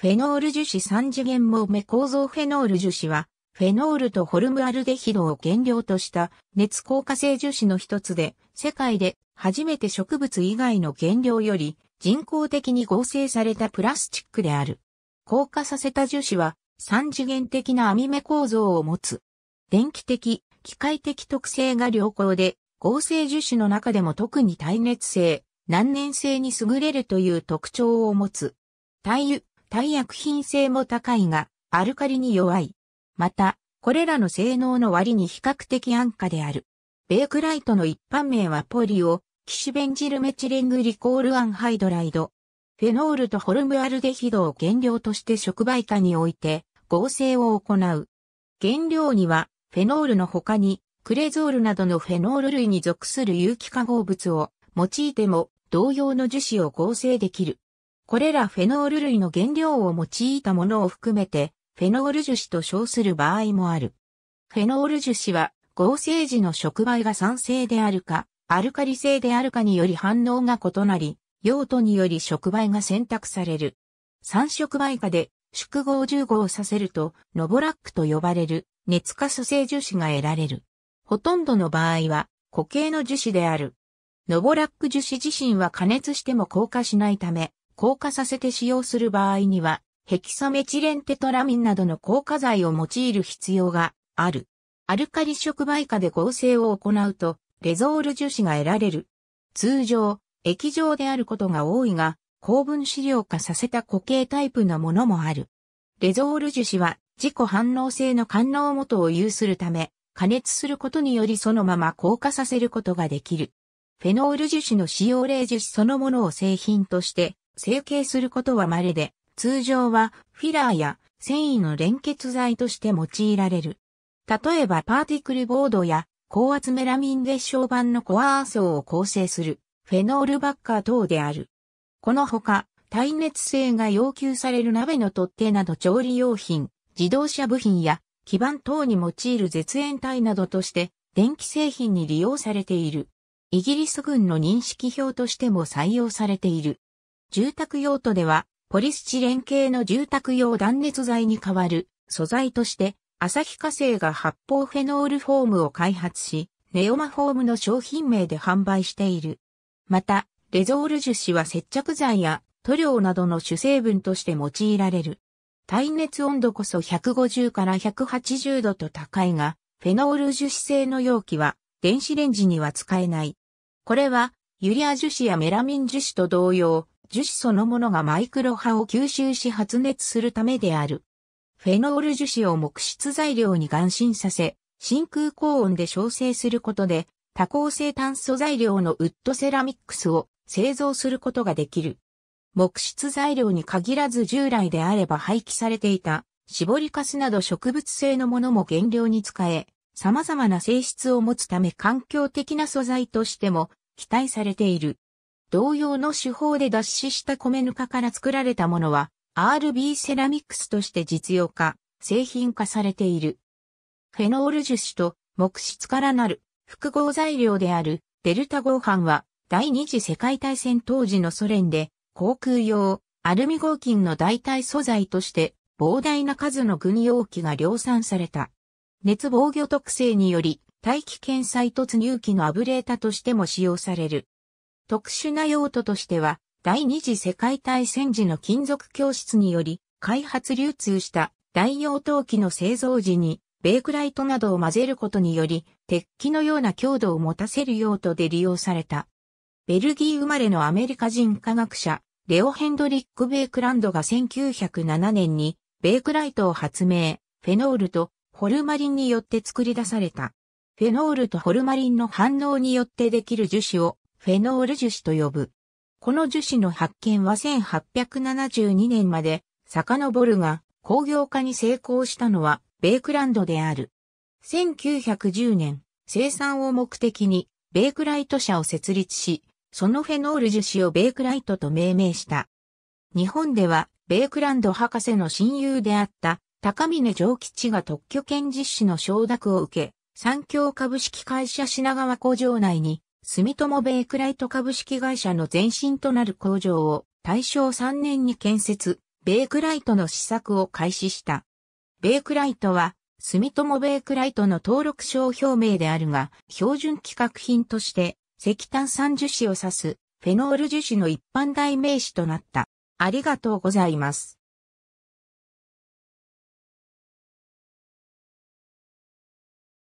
フェノール樹脂三次元網目構造フェノール樹脂は、フェノールとホルムアルデヒドを原料とした熱硬化性樹脂の一つで、世界で初めて植物以外の原料より人工的に合成されたプラスチックである。硬化させた樹脂は三次元的な網目構造を持つ。電気的、機械的特性が良好で、合成樹脂の中でも特に耐熱性、難燃性に優れるという特徴を持つ。耐油、耐薬品性も高いが、アルカリに弱い。また、これらの性能の割に比較的安価である。ベークライトの一般名はポリオ、キシベンジルメチレングリコールアンハイドライド。フェノールとホルムアルデヒドを原料として触媒化において合成を行う。原料にはフェノールの他にクレゾールなどのフェノール類に属する有機化合物を用いても同様の樹脂を合成できる。これらフェノール類の原料を用いたものを含めて、フェノール樹脂と称する場合もある。フェノール樹脂は、合成時の触媒が酸性であるか、アルカリ性であるかにより反応が異なり、用途により触媒が選択される。酸触媒化で宿合重合させると、ノボラックと呼ばれる熱化塑性樹脂が得られる。ほとんどの場合は固形の樹脂である。ノボラック樹脂自身は加熱しても硬化しないため、硬化させて使用する場合には、ヘキサメチレンテトラミンなどの硬化剤を用いる必要がある。アルカリ触媒化で合成を行うと、レゾール樹脂が得られる。通常、液状であることが多いが、高分子量化させた固形タイプのものもある。レゾール樹脂は自己反応性の官能元を有するため、加熱することによりそのまま硬化させることができる。フェノール樹脂の使用例樹脂そのものを製品として成形することは稀で、通常はフィラーや繊維の連結剤として用いられる。例えばパーティクルボードや高圧メラミン結晶板のコアー層を構成するフェノールバッカー等である。このほか、耐熱性が要求される鍋の取っ手など調理用品、自動車部品や基板等に用いる絶縁体などとして電気製品に利用されている。イギリス軍の認識表としても採用されている。住宅用途では、ポリスチレン系の住宅用断熱材に代わる素材として、ヒ化成が発泡フェノールフォームを開発し、ネオマフォームの商品名で販売している。また、レゾール樹脂は接着剤や塗料などの主成分として用いられる。耐熱温度こそ150から180度と高いが、フェノール樹脂製の容器は電子レンジには使えない。これは、ユリア樹脂やメラミン樹脂と同様、樹脂そのものがマイクロ波を吸収し発熱するためである。フェノール樹脂を木質材料に含浸させ、真空高温で焼成することで、多孔性炭素材料のウッドセラミックスを製造することができる。木質材料に限らず従来であれば廃棄されていた、絞りかすなど植物性のものも原料に使え、様々な性質を持つため環境的な素材としても期待されている。同様の手法で脱脂した米ぬかから作られたものは RB セラミックスとして実用化、製品化されている。フェノール樹脂と木質からなる複合材料であるデルタ合板は第二次世界大戦当時のソ連で航空用アルミ合金の代替素材として膨大な数の軍用機が量産された。熱防御特性により大気圏再突入機のアブレータとしても使用される。特殊な用途としては、第二次世界大戦時の金属教室により、開発流通した大用陶器の製造時に、ベークライトなどを混ぜることにより、鉄器のような強度を持たせる用途で利用された。ベルギー生まれのアメリカ人科学者、レオ・ヘンドリック・ベークランドが1907年に、ベークライトを発明、フェノールとホルマリンによって作り出された。フェノールとホルマリンの反応によってできる樹脂をフェノール樹脂と呼ぶ。この樹脂の発見は1872年まで遡るが工業化に成功したのはベイクランドである。1910年、生産を目的にベイクライト社を設立し、そのフェノール樹脂をベイクライトと命名した。日本ではベイクランド博士の親友であった高峰上吉が特許権実施の承諾を受け、産業株式会社品川工場内に住友ベイクライト株式会社の前身となる工場を大正3年に建設、ベイクライトの施策を開始した。ベイクライトは、住友ベイクライトの登録商標名であるが、標準規格品として、石炭酸樹脂を指す、フェノール樹脂の一般代名詞となった。ありがとうございます。